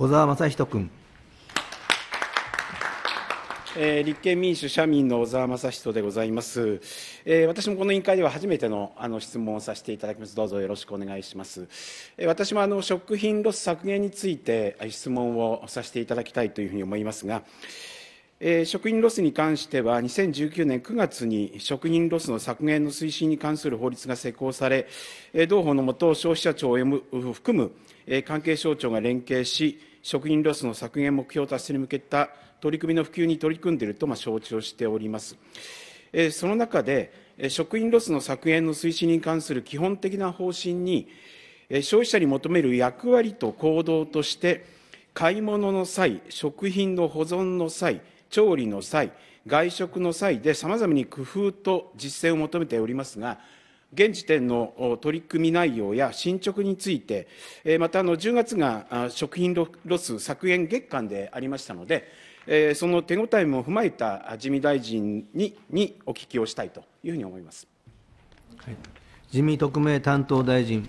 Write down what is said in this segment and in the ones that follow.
小沢雅人君。えー、立憲民主・社民の小沢雅人でございます、えー、私もこの委員会では初めてのあの質問をさせていただきます、どうぞよろしくお願いします。えー、私もあの食品ロス削減について質問をさせていただきたいというふうに思いますが、えー、食品ロスに関しては、2019年9月に食品ロスの削減の推進に関する法律が施行され、えー、同法のもと、消費者庁を含む、え関係省庁が連携し、食品ロスの削減目標達成に向けた取り組みの普及に取り組んでいると、まあ、承知をしております。その中で、食品ロスの削減の推進に関する基本的な方針に、消費者に求める役割と行動として、買い物の際、食品の保存の際、調理の際、外食の際で様々に工夫と実践を求めておりますが、現時点の取り組み内容や進捗について、また10月が食品ロス削減月間でありましたので、その手応えも踏まえた自見大臣ににお聞きをしたいというふうに思います、はい、自民特命担当大臣。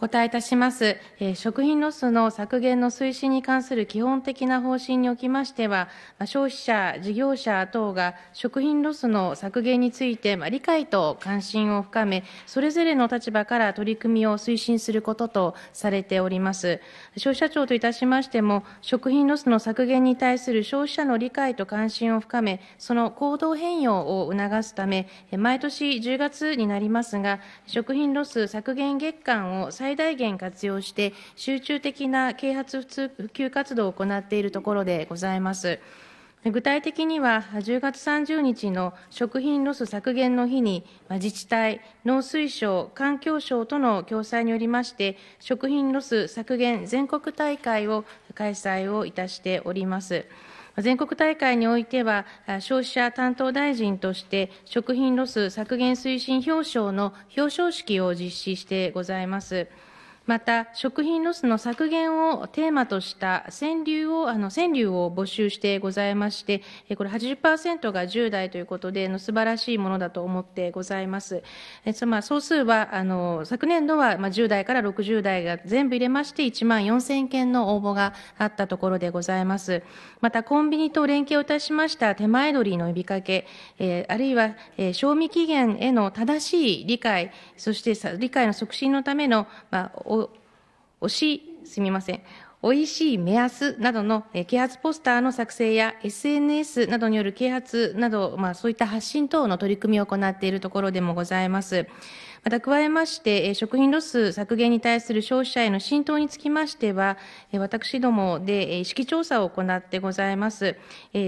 お答えいたします、え食品ロスの削減の推進に関する基本的な方針におきましては、消費者、事業者等が食品ロスの削減について、ま理解と関心を深め、それぞれの立場から取り組みを推進することとされております。消費者庁といたしましても、食品ロスの削減に対する消費者の理解と関心を深め、その行動変容を促すため、毎年10月になりますが、食品ロス削減月間を再最大限活用して、集中的な啓発普及活動を行っているところでございます。具体的には、10月30日の食品ロス削減の日に、自治体、農水省、環境省との共催によりまして、食品ロス削減全国大会を開催をいたしております。全国大会においては、消費者担当大臣として、食品ロス削減推進表彰の表彰式を実施してございます。また、食品ロスの削減をテーマとした川柳を、あの、川柳を募集してございまして、これ80%が10代ということで、の素晴らしいものだと思ってございます。えま総数は、あの、昨年度は、まあ、10代から60代が全部入れまして、1万4000件の応募があったところでございます。また、コンビニと連携をいたしました手前取りの呼びかけ、えー、あるいは、えー、賞味期限への正しい理解、そして理解の促進のための、まあ、お、し、すみません。おいしい目安などの啓発ポスターの作成や SNS などによる啓発など、まあ、そういった発信等の取り組みを行っているところでもございます。また加えまして、食品ロス削減に対する消費者への浸透につきましては、私どもで意識調査を行ってございます。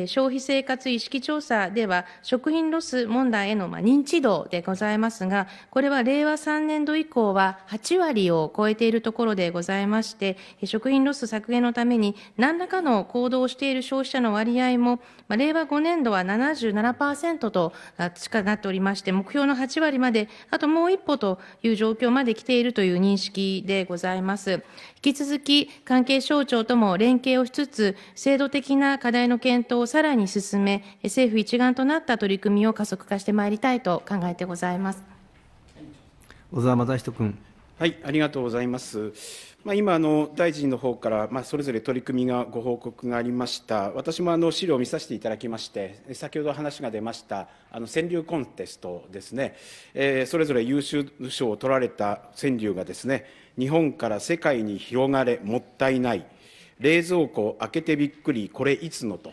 消費生活意識調査では、食品ロス問題への認知度でございますが、これは令和3年度以降は8割を超えているところでございまして、食品ロス削減のために何らかの行動をしている消費者の割合も、令和5年度は77%と近くなっておりまして、目標の8割まで、あともう一歩という状況まで来ているという認識でございます。引き続き関係省庁とも連携をしつつ、制度的な課題の検討をさらに進め、政府一丸となった取り組みを加速化してまいりたいと考えてございます。小沢正人君。はい、ありがとうございます。まあ、今あの、大臣の方から、まあ、それぞれ取り組みがご報告がありました、私もあの資料を見させていただきまして、先ほど話が出ました、あの川柳コンテストですね、えー、それぞれ優秀賞を取られた川柳がですね、日本から世界に広がれ、もったいない、冷蔵庫開けてびっくり、これいつのと。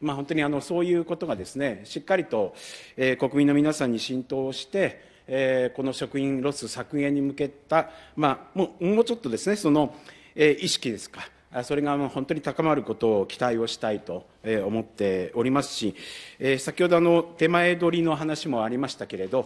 まあ、本当にあのそういうことがですねしっかりと、えー、国民の皆さんに浸透して、えー、この食品ロス削減に向けた、まあ、もうもうちょっとですねその、えー、意識ですかそれが本当に高まることを期待をしたいと思っておりますし、先ほどの手前取りの話もありましたけれど、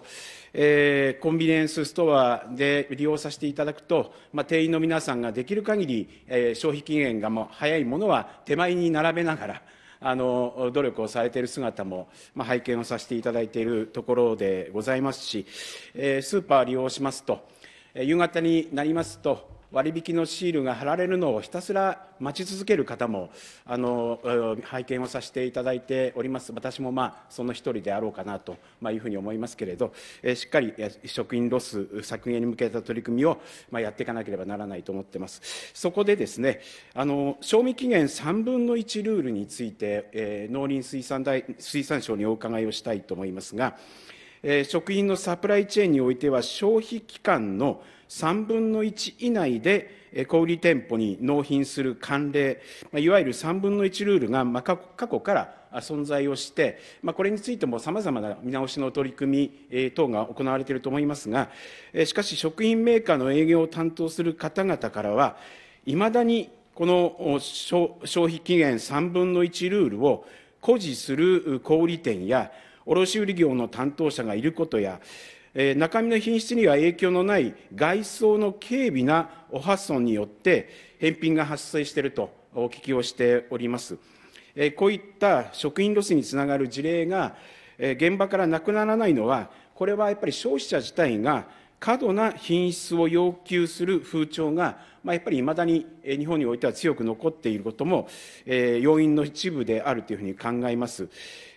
コンビニエンスストアで利用させていただくと、まあ、店員の皆さんができる限り消費期限がもう早いものは手前に並べながら、あの努力をされている姿も、まあ、拝見をさせていただいているところでございますし、えー、スーパー利用しますと、え夕方になりますと、割引のシールが貼られるのをひたすら待ち続ける方もあの拝見をさせていただいております私もまあその一人であろうかなと、いうふうに思いますけれど、しっかり食品ロス削減に向けた取り組みを、まあ、やっていかなければならないと思ってますそこでですねあの賞味期限3分の1ルールについて、えー、農林水産大水産省にお伺いをしたいと思いますが、えー、食品のサプライチェーンにおいては消費期間の3分の1以内で小売店舗に納品する慣例、いわゆる3分の1ルールが過去から存在をして、これについてもさまざまな見直しの取り組み等が行われていると思いますが、しかし食品メーカーの営業を担当する方々からは、いまだにこの消費期限3分の1ルールを誇示する小売店や卸売業の担当者がいることや、え中身の品質には影響のない外装の軽微なお破損によって返品が発生しているとお聞きをしております。えこういった食品ロスにつながる事例が、え現場からなくならないのは、これはやっぱり消費者自体が過度な品質を要求する風潮が、まあ、やっぱりいまだに日本においては強く残っていることも、えー、要因の一部であるというふうに考えます。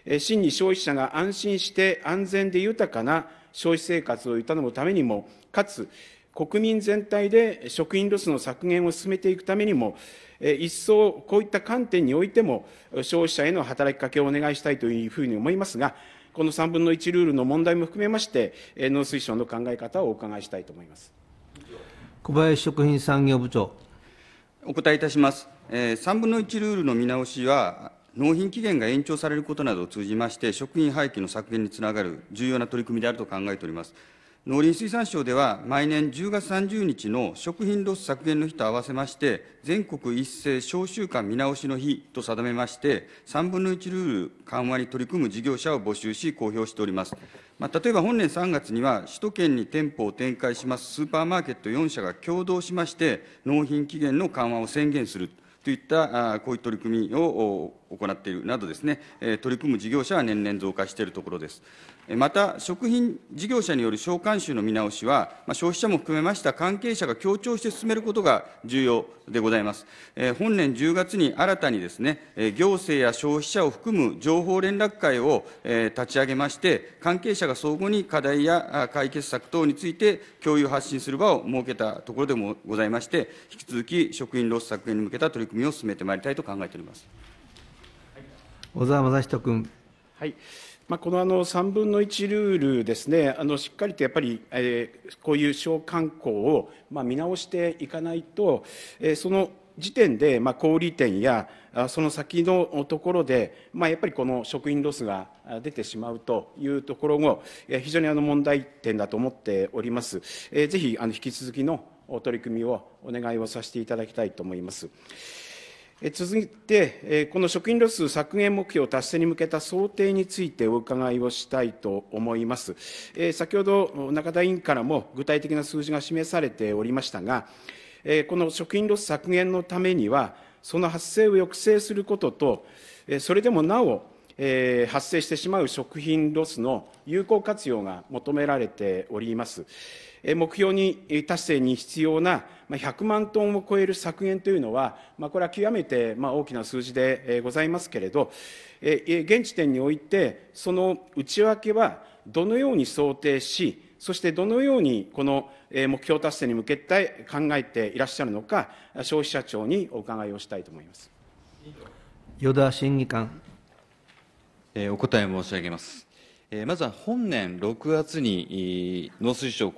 えー、真に消費者が安心して安全で豊かな消費生活を営むためにも、かつ国民全体で食品ロスの削減を進めていくためにも、一層こういった観点においても、消費者への働きかけをお願いしたいというふうに思いますが、この3分の1ルールの問題も含めまして、農水省の考え方をお伺いしたいと思います小林食品産業部長。お答えいたします。3分の1ルールの見直しは、納品期限が延長されることなどを通じまして、食品廃棄の削減につながる重要な取り組みであると考えております。農林水産省では、毎年10月30日の食品ロス削減の日と合わせまして、全国一斉小週間見直しの日と定めまして、3分の1ルール緩和に取り組む事業者を募集し、公表しております。まあ、例えば本年3月には、首都圏に店舗を展開しますスーパーマーケット4社が共同しまして、納品期限の緩和を宣言する。といったこういう取り組みを行っているなどですね、取り組む事業者は年々増加しているところです。また、食品事業者による召喚集の見直しは、消費者も含めました関係者が協調して進めることが重要でございます。本年10月に新たにですね、行政や消費者を含む情報連絡会を立ち上げまして、関係者が相互に課題や解決策等について共有発信する場を設けたところでもございまして、引き続き食品ロス削減に向けた取り組みを進めてまいりたいと考えております。小沢雅人君。はいまあ、このあの3分の1ルールですね、あのしっかりとやっぱり、えー、こういう小観光を、まあ、見直していかないと、えー、その時点で、まあ、小売店やその先のところで、まあ、やっぱりこの食品ロスが出てしまうというところも非常にあの問題点だと思っております。えー、ぜひあの引き続きの取り組みをお願いをさせていただきたいと思います。続いて、この食品ロス削減目標達成に向けた想定についてお伺いをしたいと思います。先ほど中田委員からも具体的な数字が示されておりましたが、この食品ロス削減のためには、その発生を抑制することと、それでもなお、え発生してしまう食品ロスの有効活用が求められております。目標に達成に必要な100万トンを超える削減というのは、まこれは極めてま大きな数字でございますけれど、現時点において、その内訳はどのように想定し、そしてどのようにこの目標達成に向けて考えていらっしゃるのか、消費者庁にお伺いをしたいと思います与田審議官。お答え申し上げます。まずは本年6月に農水省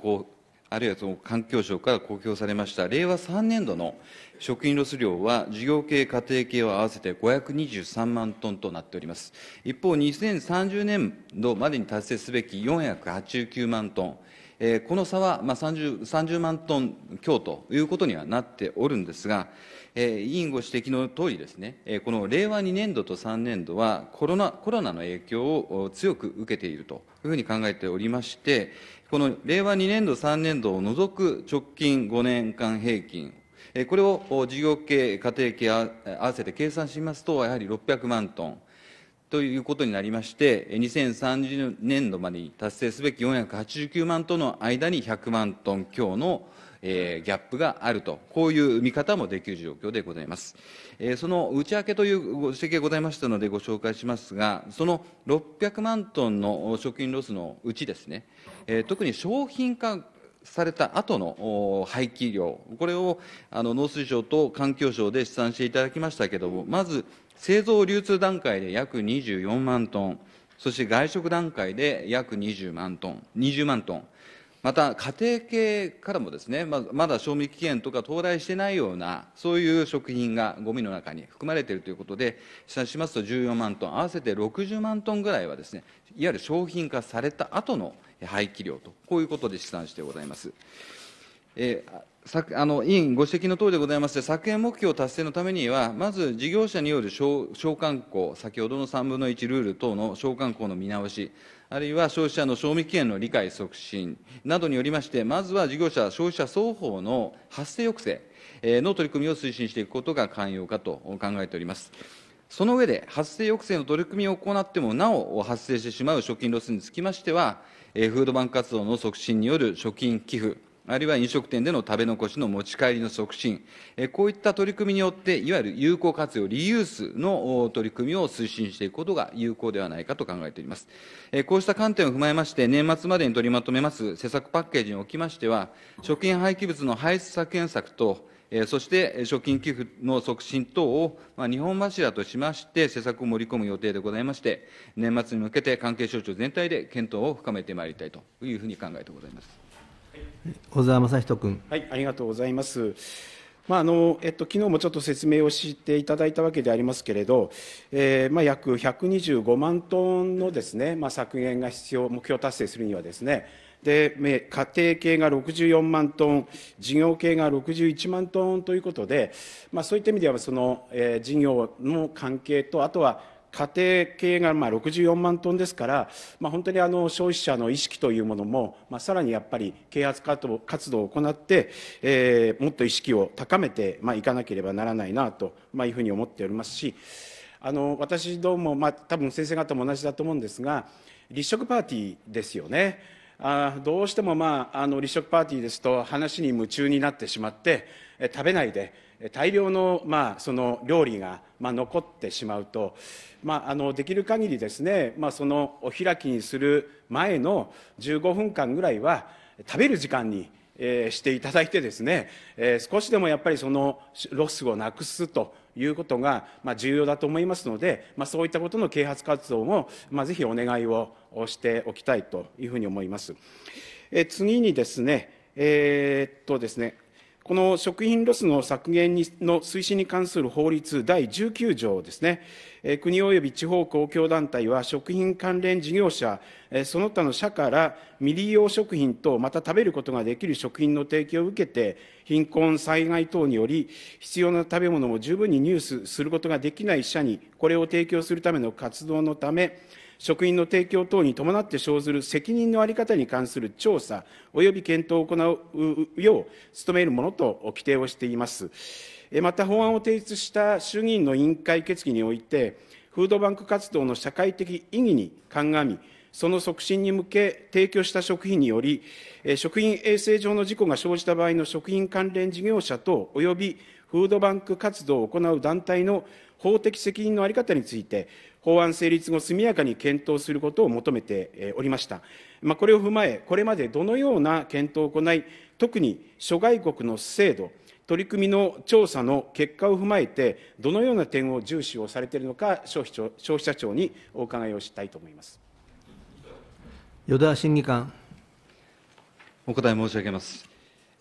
あるいはその環境省から公表されました令和3年度の食品ロス量は事業系家庭系を合わせて523万トンとなっております一方2030年度までに達成すべき489万トンえー、この差は、まあ30、30, 万トン強ということにはなっておるんですが、え委員ご指摘のとおりですね、えこの令和2年度と3年度はコロナ、コロナの影響を強く受けているというふうに考えておりまして、この令和2年度、3年度を除く直近5年間平均、これを事業系、家庭系合わせて計算しますと、やはり600万トン。ということになりまして、2030年度までに達成すべき489万トンの間に100万トン強のえー、ギャップがあると、こういう見方もできる状況でございます。えー、その内訳というご指摘がございましたのでご紹介しますが、その600万トンの食品ロスのうちですね、えー、特に商品化された後の廃棄量、これをあの農水省と環境省で試算していただきましたけれども、まず製造流通段階で約24万トン、そして外食段階で約20万トン、20万トン、また家庭系からもですねまだ賞味期限とか到来してないようなそういう食品がごみの中に含まれているということで試算しますと14万トン合わせて60万トンぐらいはですねいわゆる商品化された後の廃棄量とこういうことで試算してございます。えー、あの委員ご指摘のとおりでございまして、削減目標達成のためには、まず事業者による償還校、先ほどの3分の1ルール等の償還校の見直し、あるいは消費者の賞味期限の理解促進などによりまして、まずは事業者、消費者双方の発生抑制の取り組みを推進していくことが肝要かと考えております。その上で、発生抑制の取り組みを行ってもなお発生してしまう貯金ロスにつきましては、フードバンク活動の促進による貯金寄付、あるいは飲食店での食べ残しの持ち帰りの促進、こういった取り組みによって、いわゆる有効活用、リユースの取り組みを推進していくことが有効ではないかと考えております。こうした観点を踏まえまして、年末までに取りまとめます施策パッケージにおきましては、食品廃棄物の排出削減策と、そして食品寄付の促進等を日本柱としまして、施策を盛り込む予定でございまして、年末に向けて関係省庁全体で検討を深めてまいりたいというふうに考えてございます。小沢雅人君。はい、ありがとうございます。まああのえっと昨日もちょっと説明をしていただいたわけでありますけれど、えーまあ、約125万トンのですね、ねまあ、削減が必要、目標達成するにはですね、で家庭系が64万トン、事業系が61万トンということで、まあ、そういった意味ではその、えー、事業の関係と、あとは家庭系がまあ64万トンですから、まあ、本当にあの消費者の意識というものも、まあ、さらにやっぱり啓発活動を行って、えー、もっと意識を高めて、まあ、いかなければならないなと、まあ、いうふうに思っておりますしあの私ども、まあ、多分先生方も同じだと思うんですが立食パーティーですよね。あどうしても、まあ、あの立食パーティーですと話に夢中になってしまって食べないで大量の,、まあその料理が、まあ、残ってしまうと、まあ、あのできる限りですね、まあ、そのお開きにする前の15分間ぐらいは食べる時間に、えー、していただいてですね、えー、少しでもやっぱりそのロスをなくすということが、まあ、重要だと思いますので、まあ、そういったことの啓発活動も、まあ、ぜひお願いをしておきたいというふうに思います。えー、次にですね、えー、っとですね、この食品ロスの削減の推進に関する法律第19条ですね、え国及び地方公共団体は食品関連事業者、えその他の社から未利用食品とまた食べることができる食品の提供を受けて、貧困、災害等により必要な食べ物を十分に入手することができない社にこれを提供するための活動のため、職員の提供等に伴って生ずる責任の在り方に関する調査及び検討を行うよう努めるものと規定をしています。また法案を提出した衆議院の委員会決議において、フードバンク活動の社会的意義に鑑み、その促進に向け提供した食品により、食品衛生上の事故が生じた場合の食品関連事業者等及びフードバンク活動を行う団体の法的責任の在り方について、法案成立後、速やかに検討することを求めておりました。まあ、これを踏まえ、これまでどのような検討を行い、特に諸外国の制度、取り組みの調査の結果を踏まえて、どのような点を重視をされているのか、消費消費者庁にお伺いをしたいと思います与田審議官。お答え申し上げます。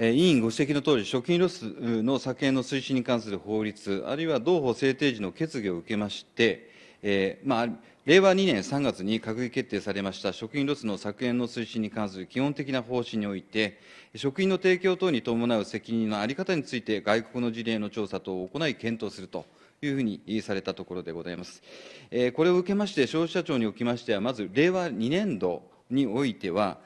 委員ご指摘のとおり、食品ロスの削減の推進に関する法律、あるいは同法制定時の決議を受けまして、えー、まあ、令和2年3月に閣議決定されました食品ロスの削減の推進に関する基本的な方針において、食品の提供等に伴う責任の在り方について、外国の事例の調査等を行い、検討すると。いうふうにされたところでございます。えこれを受けまして、消費者庁におきましては、まず令和2年度においては、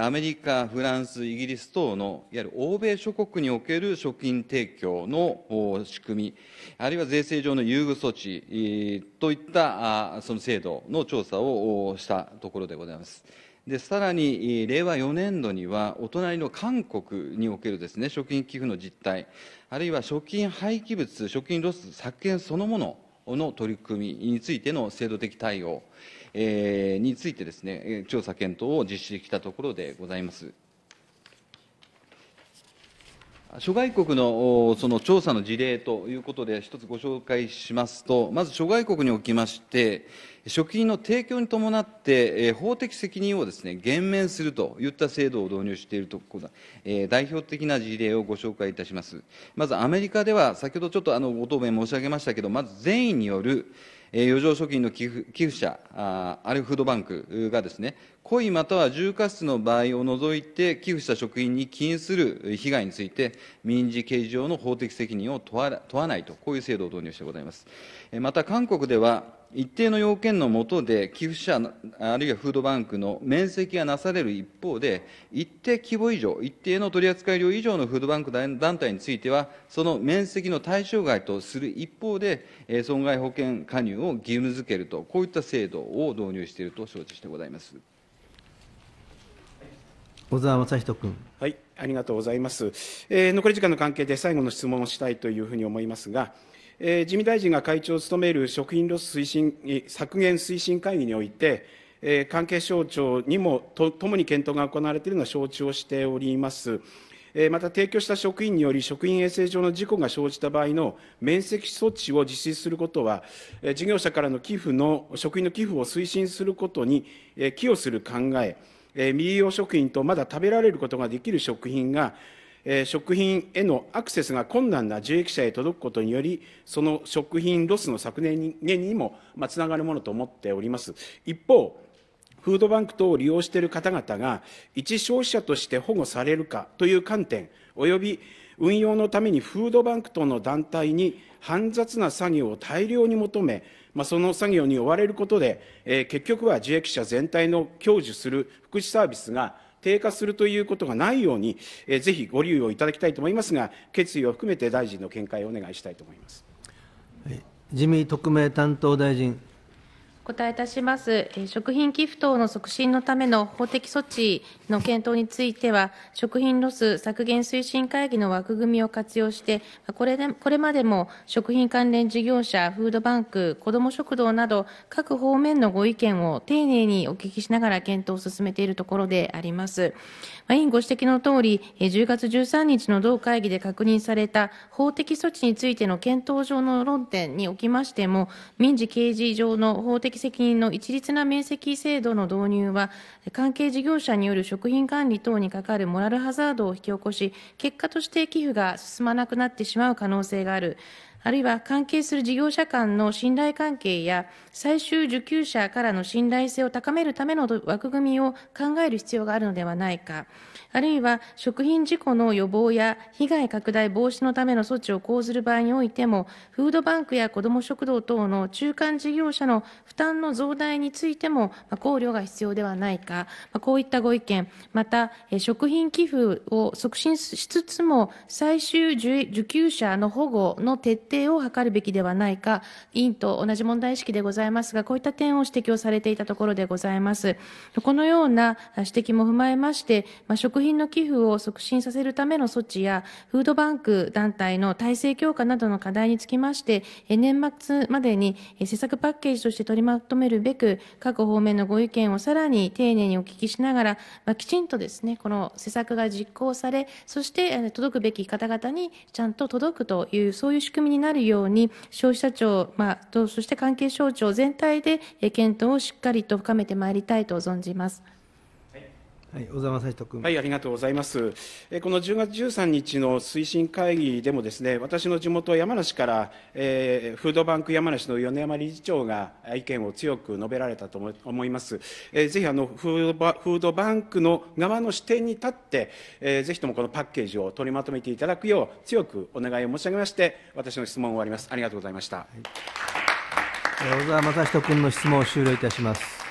アメリカ、フランス、イギリス等のいわゆる欧米諸国における食品提供の仕組み、あるいは税制上の優遇措置といったその制度の調査をしたところでございます。でさらに令和4年度には、お隣の韓国におけるです、ね、食品寄付の実態、あるいは食品廃棄物、食品ロス削減そのものの取り組みについての制度的対応、えー、についてですね、調査検討を実施しきたところでございます。諸外国のその調査の事例ということで、一つご紹介しますと、まず諸外国におきまして、食品の提供に伴って、えー、法的責任をです、ね、減免するといった制度を導入しているところだ、えー、代表的な事例をご紹介いたします。まずアメリカでは、先ほどちょっとあのご答弁申し上げましたけど、まず善意によるえー、余剰食品の寄付寄付者あ、あるフードバンクがですね、故意または重過失の場合を除いて寄付した食品に起因する被害について、民事刑事上の法的責任を問わ問わないと、こういう制度を導入してございます。えー、また、韓国では、一定の要件の下で、寄付者、あるいはフードバンクの面積がなされる一方で、一定規模以上、一定の取扱量以上のフードバンク団体については、その面積の対象外とする一方で、損害保険加入を義務づけると、こういった制度を導入していると承知してございます。小沢雅仁君。はい、ありがとうございます。えー、残り時間の関係で最後の質問をしたいというふうに思いますが、えー、自民大臣が会長を務める食品ロス推進削減推進会議において、えー、関係省庁にもとともに検討が行われているのは承知をしております。また提供した職員により職員衛生上の事故が生じた場合の面積措置を実施することは、事業者からの寄付の、職員の寄付を推進することに寄与する考え、未利用食品とまだ食べられることができる食品が、食品へのアクセスが困難な受益者へ届くことにより、その食品ロスの削減にも、つながるものと思っております。一方、フードバンク等を利用している方々が、一消費者として保護されるかという観点、および運用のためにフードバンク等の団体に煩雑な作業を大量に求め、まあ、その作業に追われることで、えー、結局は受益者全体の享受する福祉サービスが低下するということがないように、えー、ぜひご留意をいただきたいと思いますが、決意を含めて大臣の見解をお願いしたいと思います。自民特命担当大臣お答えいたします。食品寄付等の促進のための法的措置の検討については、食品ロス削減推進会議の枠組みを活用して、これでこれまでも食品関連事業者、フードバンク、子ども食堂など、各方面のご意見を丁寧にお聞きしながら検討を進めているところであります。委員ご指摘のとおり、10月13日の同会議で確認された法的措置についての検討上の論点におきましても、民事刑事上の法的責任の一律な免積制度の導入は、関係事業者による食品管理等にかかるモラルハザードを引き起こし、結果として寄付が進まなくなってしまう可能性がある。あるいは関係する事業者間の信頼関係や最終受給者からの信頼性を高めるための枠組みを考える必要があるのではないか、あるいは食品事故の予防や被害拡大防止のための措置を講ずる場合においても、フードバンクや子ども食堂等の中間事業者の負担の増大についても考慮が必要ではないか、こういったご意見、また食品寄付を促進しつつも、最終受給者の保護の徹底定を図るべきではないか、委員と同じ問題意識でございますが、こういった点を指摘をされていたところでございます。このような指摘も踏まえまして、ま食品の寄付を促進させるための措置や、フードバンク団体の体制強化などの課題につきまして、年末までに施策パッケージとして取りまとめるべく、各方面のご意見をさらに丁寧にお聞きしながら、まきちんとですね、この施策が実行され、そして届くべき方々にちゃんと届くという、そういう仕組みになるように消費者庁、まあ、とそして関係省庁全体で検討をしっかりと深めてまいりたいと存じます。はい、小沢斉人君。はい、ありがとうございます。えこの10月13日の推進会議でもですね、私の地元山梨から、えー、フードバンク山梨の米山理事長が意見を強く述べられたと思います。えー、ぜひあのフードバフードバンクの側の視点に立って、えー、ぜひともこのパッケージを取りまとめていただくよう強くお願いを申し上げまして、私の質問を終わります。ありがとうございました。はい、小沢雅人君の質問を終了いたします。